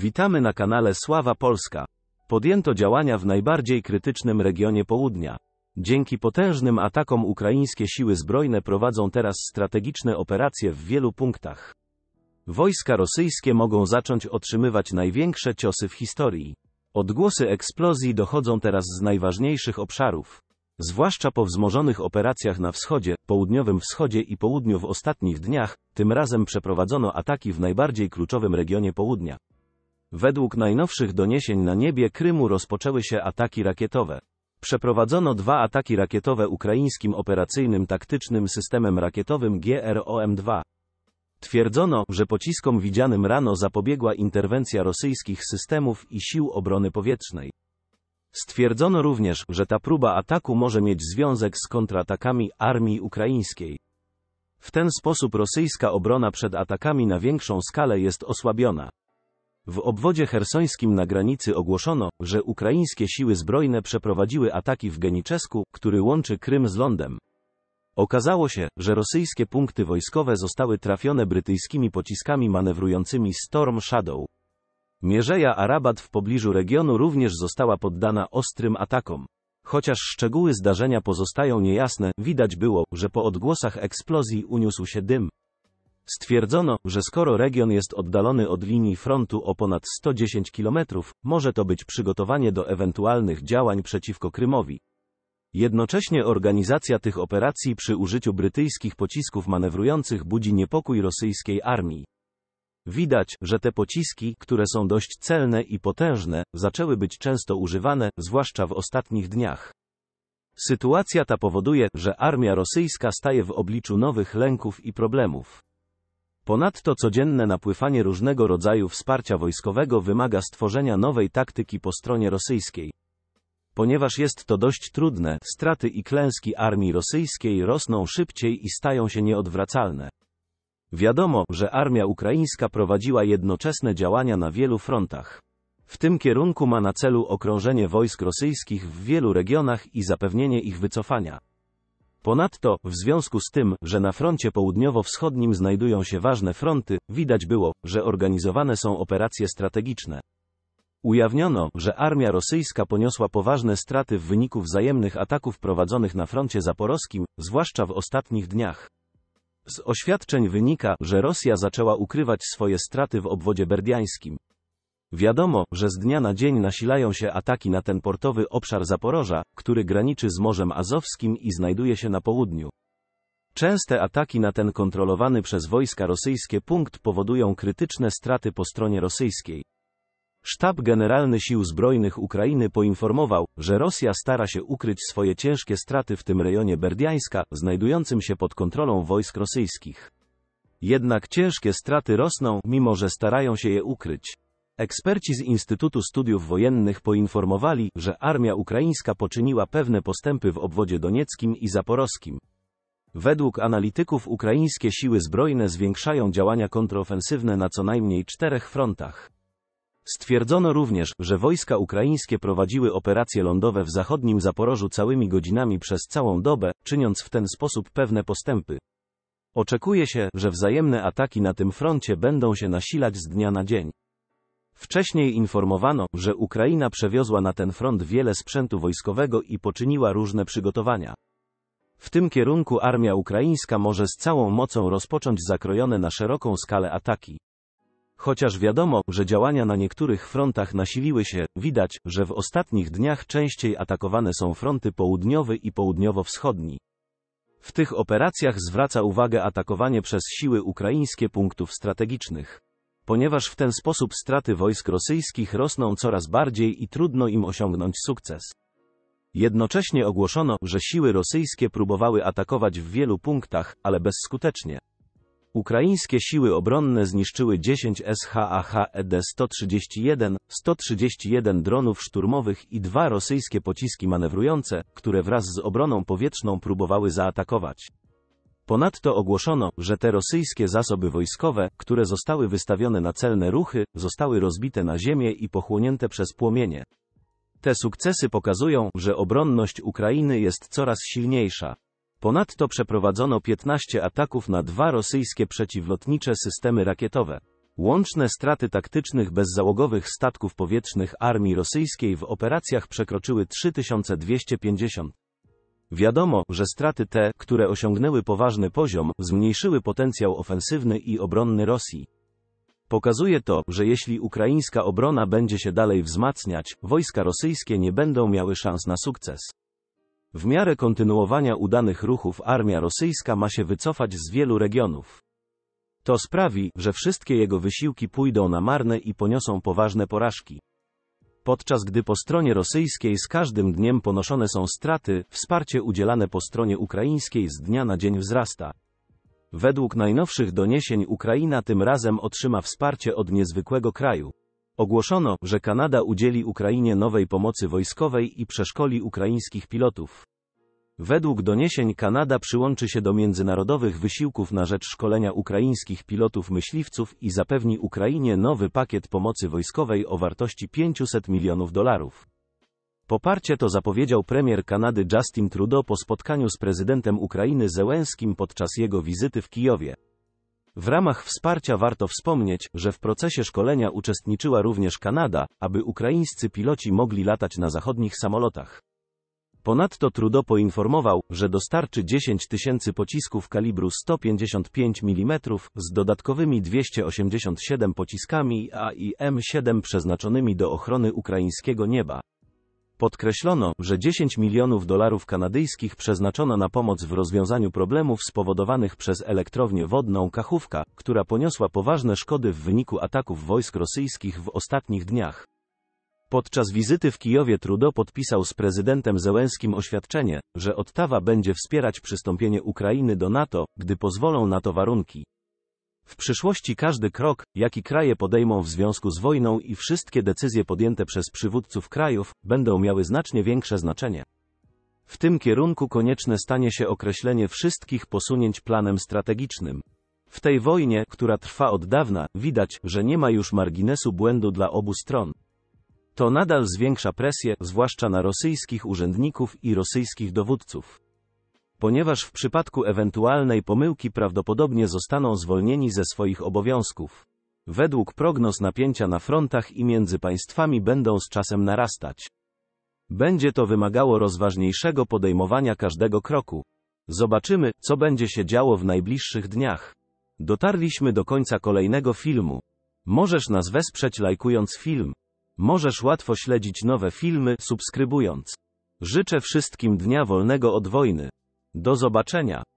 Witamy na kanale Sława Polska. Podjęto działania w najbardziej krytycznym regionie południa. Dzięki potężnym atakom ukraińskie siły zbrojne prowadzą teraz strategiczne operacje w wielu punktach. Wojska rosyjskie mogą zacząć otrzymywać największe ciosy w historii. Odgłosy eksplozji dochodzą teraz z najważniejszych obszarów. Zwłaszcza po wzmożonych operacjach na wschodzie, południowym wschodzie i południu w ostatnich dniach, tym razem przeprowadzono ataki w najbardziej kluczowym regionie południa. Według najnowszych doniesień na niebie Krymu rozpoczęły się ataki rakietowe. Przeprowadzono dwa ataki rakietowe ukraińskim operacyjnym taktycznym systemem rakietowym GROM-2. Twierdzono, że pociskom widzianym rano zapobiegła interwencja rosyjskich systemów i sił obrony powietrznej. Stwierdzono również, że ta próba ataku może mieć związek z kontratakami armii ukraińskiej. W ten sposób rosyjska obrona przed atakami na większą skalę jest osłabiona. W obwodzie hersońskim na granicy ogłoszono, że ukraińskie siły zbrojne przeprowadziły ataki w Geniczesku, który łączy Krym z lądem. Okazało się, że rosyjskie punkty wojskowe zostały trafione brytyjskimi pociskami manewrującymi Storm Shadow. Mierzeja Arabat w pobliżu regionu również została poddana ostrym atakom. Chociaż szczegóły zdarzenia pozostają niejasne, widać było, że po odgłosach eksplozji uniósł się dym. Stwierdzono, że skoro region jest oddalony od linii frontu o ponad 110 km, może to być przygotowanie do ewentualnych działań przeciwko Krymowi. Jednocześnie organizacja tych operacji przy użyciu brytyjskich pocisków manewrujących budzi niepokój rosyjskiej armii. Widać, że te pociski, które są dość celne i potężne, zaczęły być często używane, zwłaszcza w ostatnich dniach. Sytuacja ta powoduje, że armia rosyjska staje w obliczu nowych lęków i problemów. Ponadto codzienne napływanie różnego rodzaju wsparcia wojskowego wymaga stworzenia nowej taktyki po stronie rosyjskiej. Ponieważ jest to dość trudne, straty i klęski armii rosyjskiej rosną szybciej i stają się nieodwracalne. Wiadomo, że armia ukraińska prowadziła jednoczesne działania na wielu frontach. W tym kierunku ma na celu okrążenie wojsk rosyjskich w wielu regionach i zapewnienie ich wycofania. Ponadto, w związku z tym, że na froncie południowo-wschodnim znajdują się ważne fronty, widać było, że organizowane są operacje strategiczne. Ujawniono, że armia rosyjska poniosła poważne straty w wyniku wzajemnych ataków prowadzonych na froncie zaporowskim, zwłaszcza w ostatnich dniach. Z oświadczeń wynika, że Rosja zaczęła ukrywać swoje straty w obwodzie berdiańskim. Wiadomo, że z dnia na dzień nasilają się ataki na ten portowy obszar Zaporoża, który graniczy z Morzem Azowskim i znajduje się na południu. Częste ataki na ten kontrolowany przez wojska rosyjskie punkt powodują krytyczne straty po stronie rosyjskiej. Sztab Generalny Sił Zbrojnych Ukrainy poinformował, że Rosja stara się ukryć swoje ciężkie straty w tym rejonie Berdiańska, znajdującym się pod kontrolą wojsk rosyjskich. Jednak ciężkie straty rosną, mimo że starają się je ukryć. Eksperci z Instytutu Studiów Wojennych poinformowali, że armia ukraińska poczyniła pewne postępy w obwodzie donieckim i zaporowskim. Według analityków ukraińskie siły zbrojne zwiększają działania kontrofensywne na co najmniej czterech frontach. Stwierdzono również, że wojska ukraińskie prowadziły operacje lądowe w zachodnim Zaporożu całymi godzinami przez całą dobę, czyniąc w ten sposób pewne postępy. Oczekuje się, że wzajemne ataki na tym froncie będą się nasilać z dnia na dzień. Wcześniej informowano, że Ukraina przewiozła na ten front wiele sprzętu wojskowego i poczyniła różne przygotowania. W tym kierunku armia ukraińska może z całą mocą rozpocząć zakrojone na szeroką skalę ataki. Chociaż wiadomo, że działania na niektórych frontach nasiliły się, widać, że w ostatnich dniach częściej atakowane są fronty południowy i południowo-wschodni. W tych operacjach zwraca uwagę atakowanie przez siły ukraińskie punktów strategicznych ponieważ w ten sposób straty wojsk rosyjskich rosną coraz bardziej i trudno im osiągnąć sukces. Jednocześnie ogłoszono, że siły rosyjskie próbowały atakować w wielu punktach, ale bezskutecznie. Ukraińskie siły obronne zniszczyły 10 SHAHED-131, 131 dronów szturmowych i dwa rosyjskie pociski manewrujące, które wraz z obroną powietrzną próbowały zaatakować. Ponadto ogłoszono, że te rosyjskie zasoby wojskowe, które zostały wystawione na celne ruchy, zostały rozbite na ziemię i pochłonięte przez płomienie. Te sukcesy pokazują, że obronność Ukrainy jest coraz silniejsza. Ponadto przeprowadzono 15 ataków na dwa rosyjskie przeciwlotnicze systemy rakietowe. Łączne straty taktycznych bezzałogowych statków powietrznych armii rosyjskiej w operacjach przekroczyły 3250. Wiadomo, że straty te, które osiągnęły poważny poziom, zmniejszyły potencjał ofensywny i obronny Rosji. Pokazuje to, że jeśli ukraińska obrona będzie się dalej wzmacniać, wojska rosyjskie nie będą miały szans na sukces. W miarę kontynuowania udanych ruchów armia rosyjska ma się wycofać z wielu regionów. To sprawi, że wszystkie jego wysiłki pójdą na marne i poniosą poważne porażki podczas gdy po stronie rosyjskiej z każdym dniem ponoszone są straty, wsparcie udzielane po stronie ukraińskiej z dnia na dzień wzrasta. Według najnowszych doniesień Ukraina tym razem otrzyma wsparcie od niezwykłego kraju. Ogłoszono, że Kanada udzieli Ukrainie nowej pomocy wojskowej i przeszkoli ukraińskich pilotów. Według doniesień Kanada przyłączy się do międzynarodowych wysiłków na rzecz szkolenia ukraińskich pilotów myśliwców i zapewni Ukrainie nowy pakiet pomocy wojskowej o wartości 500 milionów dolarów. Poparcie to zapowiedział premier Kanady Justin Trudeau po spotkaniu z prezydentem Ukrainy Zełęskim podczas jego wizyty w Kijowie. W ramach wsparcia warto wspomnieć, że w procesie szkolenia uczestniczyła również Kanada, aby ukraińscy piloci mogli latać na zachodnich samolotach. Ponadto Trudeau poinformował, że dostarczy 10 tysięcy pocisków kalibru 155 mm z dodatkowymi 287 pociskami AIM-7 przeznaczonymi do ochrony ukraińskiego nieba. Podkreślono, że 10 milionów dolarów kanadyjskich przeznaczono na pomoc w rozwiązaniu problemów spowodowanych przez elektrownię wodną Kachówka, która poniosła poważne szkody w wyniku ataków wojsk rosyjskich w ostatnich dniach. Podczas wizyty w Kijowie Trudeau podpisał z prezydentem Zełenskim oświadczenie, że Ottawa będzie wspierać przystąpienie Ukrainy do NATO, gdy pozwolą na to warunki. W przyszłości każdy krok, jaki kraje podejmą w związku z wojną i wszystkie decyzje podjęte przez przywódców krajów, będą miały znacznie większe znaczenie. W tym kierunku konieczne stanie się określenie wszystkich posunięć planem strategicznym. W tej wojnie, która trwa od dawna, widać, że nie ma już marginesu błędu dla obu stron. To nadal zwiększa presję, zwłaszcza na rosyjskich urzędników i rosyjskich dowódców. Ponieważ w przypadku ewentualnej pomyłki prawdopodobnie zostaną zwolnieni ze swoich obowiązków. Według prognoz napięcia na frontach i między państwami będą z czasem narastać. Będzie to wymagało rozważniejszego podejmowania każdego kroku. Zobaczymy, co będzie się działo w najbliższych dniach. Dotarliśmy do końca kolejnego filmu. Możesz nas wesprzeć lajkując film Możesz łatwo śledzić nowe filmy, subskrybując. Życzę wszystkim dnia wolnego od wojny. Do zobaczenia.